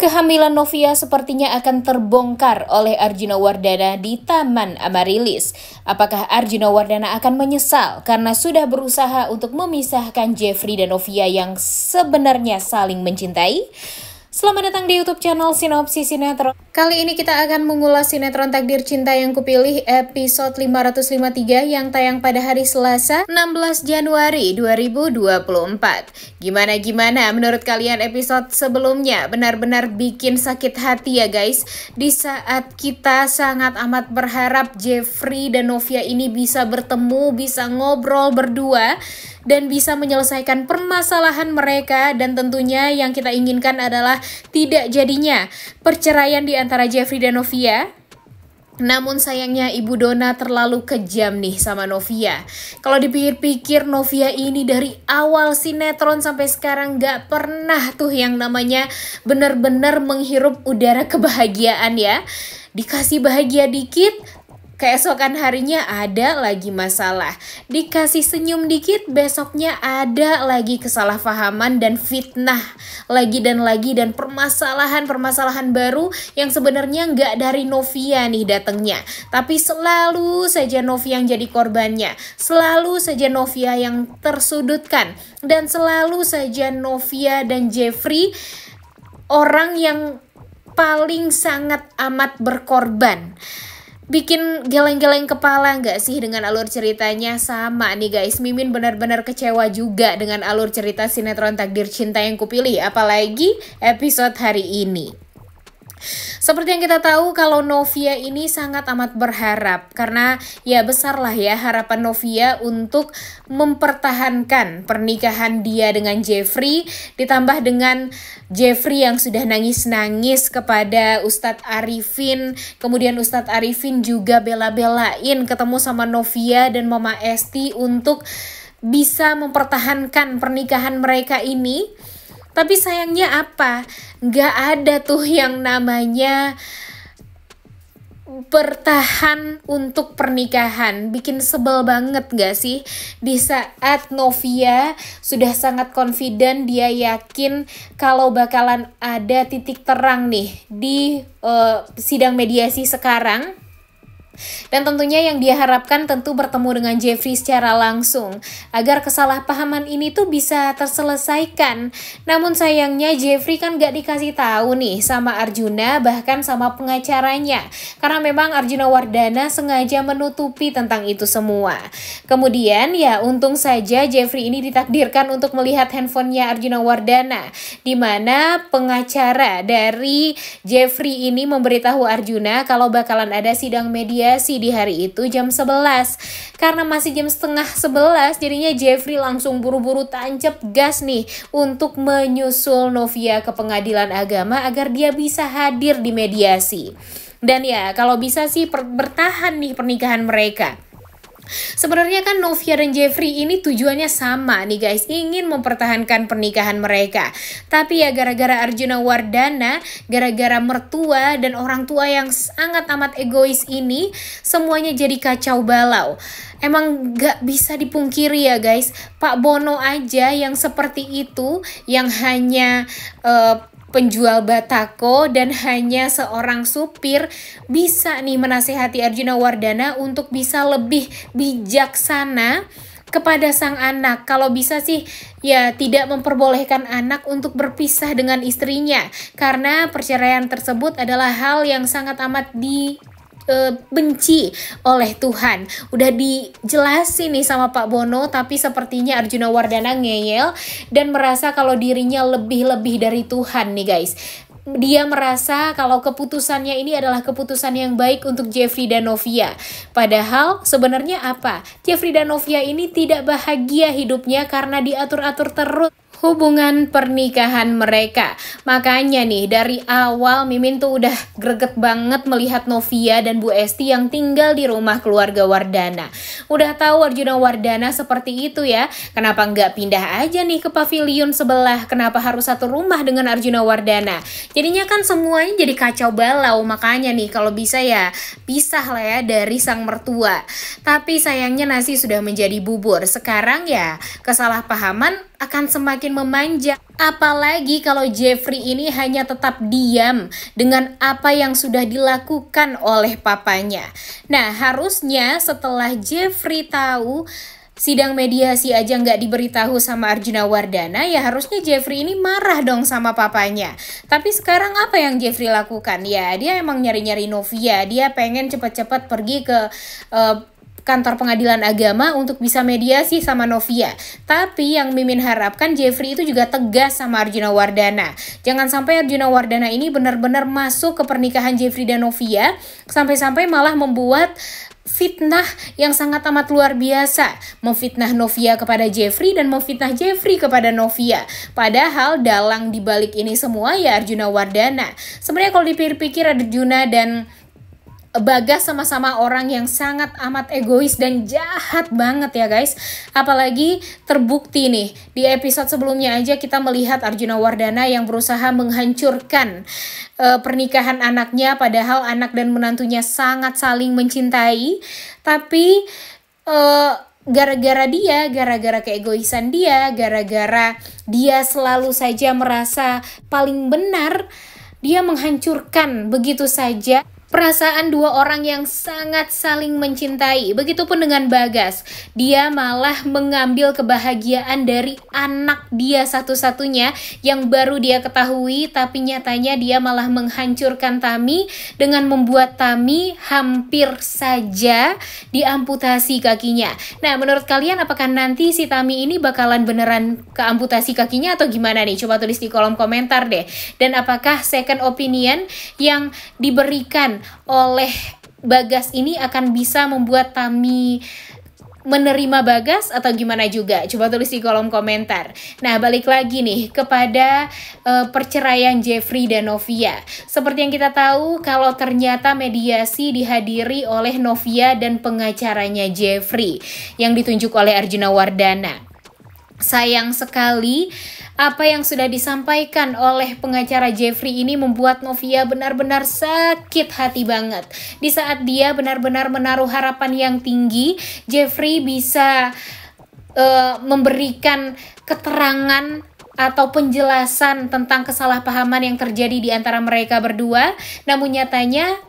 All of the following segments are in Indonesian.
Kehamilan Novia sepertinya akan terbongkar oleh Arjuna Wardana di Taman Amarilis. Apakah Arjuna Wardana akan menyesal karena sudah berusaha untuk memisahkan Jeffrey dan Novia yang sebenarnya saling mencintai? Selamat datang di YouTube channel Sinopsi Sinetron. Kali ini kita akan mengulas sinetron Takdir Cinta yang Kupilih episode 553 yang tayang pada hari Selasa 16 Januari 2024. Gimana-gimana menurut kalian episode sebelumnya benar-benar bikin sakit hati ya guys. Di saat kita sangat amat berharap Jeffrey dan Novia ini bisa bertemu, bisa ngobrol berdua dan bisa menyelesaikan permasalahan mereka dan tentunya yang kita inginkan adalah tidak jadinya perceraian di antara Jeffrey dan Novia namun sayangnya Ibu Dona terlalu kejam nih sama Novia. Kalau dipikir-pikir Novia ini dari awal sinetron sampai sekarang gak pernah tuh yang namanya benar-benar menghirup udara kebahagiaan ya. Dikasih bahagia dikit, Keesokan harinya ada lagi masalah. Dikasih senyum dikit, besoknya ada lagi kesalahpahaman dan fitnah. Lagi dan lagi dan permasalahan-permasalahan baru yang sebenarnya nggak dari Novia nih datangnya. Tapi selalu saja Novia yang jadi korbannya. Selalu saja Novia yang tersudutkan. Dan selalu saja Novia dan Jeffrey orang yang paling sangat amat berkorban bikin geleng-geleng kepala nggak sih dengan alur ceritanya sama nih guys Mimin benar-benar kecewa juga dengan alur cerita sinetron takdir cinta yang kupilih apalagi episode hari ini seperti yang kita tahu kalau Novia ini sangat amat berharap karena ya besarlah ya harapan Novia untuk mempertahankan pernikahan dia dengan Jeffrey ditambah dengan Jeffrey yang sudah nangis-nangis kepada Ustadz Arifin kemudian Ustadz Arifin juga bela-belain ketemu sama Novia dan Mama Esti untuk bisa mempertahankan pernikahan mereka ini tapi sayangnya apa? Gak ada tuh yang namanya bertahan untuk pernikahan bikin sebel banget gak sih di saat Novia sudah sangat confident dia yakin kalau bakalan ada titik terang nih di uh, sidang mediasi sekarang dan tentunya yang dia harapkan tentu bertemu dengan Jeffrey secara langsung agar kesalahpahaman ini tuh bisa terselesaikan. Namun sayangnya Jeffrey kan gak dikasih tahu nih sama Arjuna bahkan sama pengacaranya karena memang Arjuna Wardana sengaja menutupi tentang itu semua. Kemudian ya untung saja Jeffrey ini ditakdirkan untuk melihat handphonenya Arjuna Wardana di mana pengacara dari Jeffrey ini memberitahu Arjuna kalau bakalan ada sidang media sih di hari itu jam 11. Karena masih jam setengah 11, jadinya Jeffrey langsung buru-buru tancap gas nih untuk menyusul Novia ke pengadilan agama agar dia bisa hadir di mediasi. Dan ya, kalau bisa sih bertahan nih pernikahan mereka. Sebenarnya kan Novia dan Jeffrey ini tujuannya sama nih guys, ingin mempertahankan pernikahan mereka. Tapi ya gara-gara Arjuna Wardana, gara-gara mertua dan orang tua yang sangat amat egois ini, semuanya jadi kacau balau. Emang gak bisa dipungkiri ya guys, Pak Bono aja yang seperti itu, yang hanya uh, penjual batako dan hanya seorang supir bisa nih menasehati Arjuna Wardana untuk bisa lebih bijaksana kepada sang anak. Kalau bisa sih ya tidak memperbolehkan anak untuk berpisah dengan istrinya karena perceraian tersebut adalah hal yang sangat amat di Eh, benci oleh Tuhan. Udah dijelasin nih sama Pak Bono, tapi sepertinya Arjuna Wardana ngeyel dan merasa kalau dirinya lebih-lebih dari Tuhan nih guys dia merasa kalau keputusannya ini adalah keputusan yang baik untuk Jeffrey dan Novia. Padahal sebenarnya apa? Jeffrey dan Novia ini tidak bahagia hidupnya karena diatur-atur terus hubungan pernikahan mereka. Makanya nih dari awal Mimin tuh udah greget banget melihat Novia dan Bu Esti yang tinggal di rumah keluarga Wardana. Udah tahu Arjuna Wardana seperti itu ya. Kenapa nggak pindah aja nih ke pavilion sebelah? Kenapa harus satu rumah dengan Arjuna Wardana? Jadinya kan semuanya jadi kacau balau. Makanya nih kalau bisa ya pisah lah ya dari sang mertua. Tapi sayangnya nasi sudah menjadi bubur. Sekarang ya kesalahpahaman akan semakin semakin memanjang. Apalagi kalau Jeffrey ini hanya tetap diam dengan apa yang sudah dilakukan oleh papanya. Nah, harusnya setelah Jeffrey tahu sidang mediasi aja nggak diberitahu sama Arjuna Wardana, ya harusnya Jeffrey ini marah dong sama papanya. Tapi sekarang apa yang Jeffrey lakukan? Ya, dia emang nyari-nyari Novia, dia pengen cepat-cepat pergi ke uh, kantor pengadilan agama untuk bisa mediasi sama Novia. Tapi yang Mimin harapkan Jeffrey itu juga tegas sama Arjuna Wardana. Jangan sampai Arjuna Wardana ini benar-benar masuk ke pernikahan Jeffrey dan Novia sampai-sampai malah membuat fitnah yang sangat amat luar biasa, memfitnah Novia kepada Jeffrey dan memfitnah Jeffrey kepada Novia. Padahal dalang dibalik ini semua ya Arjuna Wardana. Sebenarnya kalau dipikir-pikir Arjuna dan Bagas sama-sama orang yang sangat amat egois dan jahat banget ya guys. Apalagi terbukti nih di episode sebelumnya aja kita melihat Arjuna Wardana yang berusaha menghancurkan uh, pernikahan anaknya padahal anak dan menantunya sangat saling mencintai tapi eh, gara-gara dia, gara-gara keegoisan dia, gara-gara dia selalu saja merasa paling benar, dia menghancurkan begitu saja Perasaan dua orang yang sangat saling mencintai. Begitupun dengan Bagas. Dia malah mengambil kebahagiaan dari anak dia satu-satunya yang baru dia ketahui tapi nyatanya dia malah menghancurkan Tami dengan membuat Tami hampir saja diamputasi kakinya. Nah, menurut kalian apakah nanti si Tami ini bakalan beneran keamputasi kakinya atau gimana nih? Coba tulis di kolom komentar deh. Dan apakah second opinion yang diberikan oleh Bagas ini akan bisa membuat Tami menerima Bagas atau gimana juga? Coba tulis di kolom komentar. Nah, balik lagi nih kepada uh, perceraian Jeffrey dan Novia. Seperti yang kita tahu, kalau ternyata mediasi dihadiri oleh Novia dan pengacaranya Jeffrey yang ditunjuk oleh Arjuna Wardana. Sayang sekali, apa yang sudah disampaikan oleh pengacara Jeffrey ini membuat Novia benar-benar sakit hati banget. Di saat dia benar-benar menaruh harapan yang tinggi, Jeffrey bisa uh, memberikan keterangan atau penjelasan tentang kesalahpahaman yang terjadi di antara mereka berdua. Namun nyatanya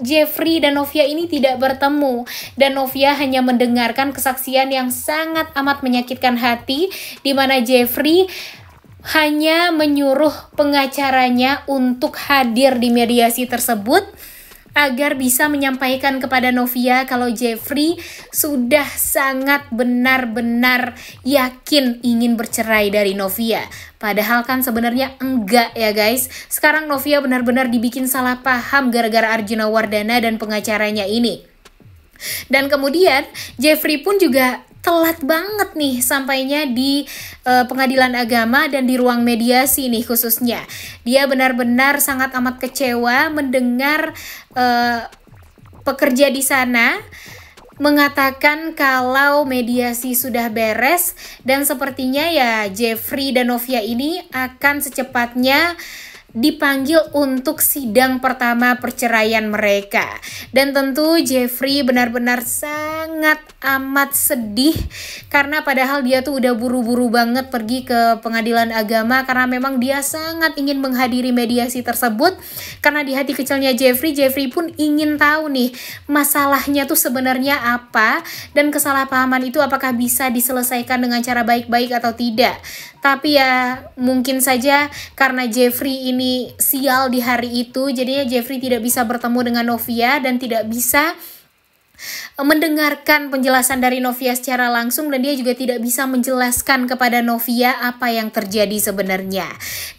Jeffrey dan Novia ini tidak bertemu dan Novia hanya mendengarkan kesaksian yang sangat amat menyakitkan hati di mana Jeffrey hanya menyuruh pengacaranya untuk hadir di mediasi tersebut agar bisa menyampaikan kepada Novia kalau Jeffrey sudah sangat benar-benar yakin ingin bercerai dari Novia. Padahal kan sebenarnya enggak ya guys. Sekarang Novia benar-benar dibikin salah paham gara-gara Arjuna Wardana dan pengacaranya ini. Dan kemudian Jeffrey pun juga telat banget nih sampainya di e, pengadilan agama dan di ruang mediasi nih khususnya. Dia benar-benar sangat amat kecewa mendengar e, pekerja di sana mengatakan kalau mediasi sudah beres dan sepertinya ya Jeffrey dan Novia ini akan secepatnya dipanggil untuk sidang pertama perceraian mereka. Dan tentu Jeffrey benar-benar sangat amat sedih karena padahal dia tuh udah buru-buru banget pergi ke pengadilan agama karena memang dia sangat ingin menghadiri mediasi tersebut karena di hati kecilnya Jeffrey, Jeffrey pun ingin tahu nih masalahnya tuh sebenarnya apa dan kesalahpahaman itu apakah bisa diselesaikan dengan cara baik-baik atau tidak. Tapi ya mungkin saja karena Jeffrey ini ini sial di hari itu jadinya Jeffrey tidak bisa bertemu dengan Novia dan tidak bisa eh, mendengarkan penjelasan dari Novia secara langsung dan dia juga tidak bisa menjelaskan kepada Novia apa yang terjadi sebenarnya.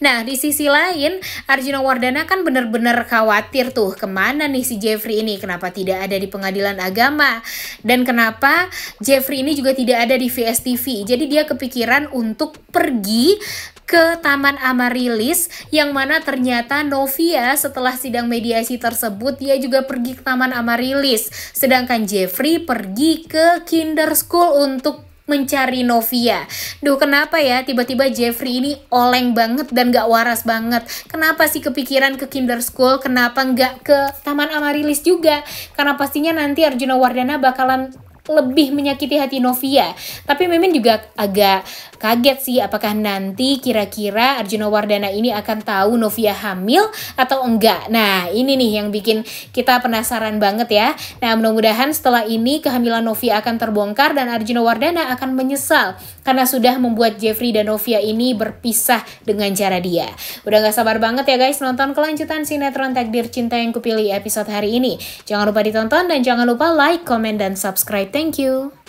Nah, di sisi lain, Arjuna Wardana kan benar-benar khawatir tuh kemana nih si Jeffrey ini, kenapa tidak ada di pengadilan agama dan kenapa Jeffrey ini juga tidak ada di VSTV. Jadi dia kepikiran untuk pergi ke Taman Amarilis yang mana ternyata Novia setelah sidang mediasi tersebut dia juga pergi ke Taman Amarilis sedangkan Jeffrey pergi ke Kinder School untuk mencari Novia. Duh kenapa ya tiba-tiba Jeffrey ini oleng banget dan gak waras banget. Kenapa sih kepikiran ke Kinder School? Kenapa nggak ke Taman Amarilis juga? Karena pastinya nanti Arjuna Wardana bakalan lebih menyakiti hati Novia. Tapi Mimin juga agak kaget sih apakah nanti kira-kira Arjuna Wardana ini akan tahu Novia hamil atau enggak. Nah, ini nih yang bikin kita penasaran banget ya. Nah, mudah-mudahan setelah ini kehamilan Novia akan terbongkar dan Arjuna Wardana akan menyesal karena sudah membuat Jeffrey dan Novia ini berpisah dengan cara dia. Udah gak sabar banget ya guys nonton kelanjutan sinetron Takdir Cinta yang kupilih episode hari ini. Jangan lupa ditonton dan jangan lupa like, komen, dan subscribe Thank you.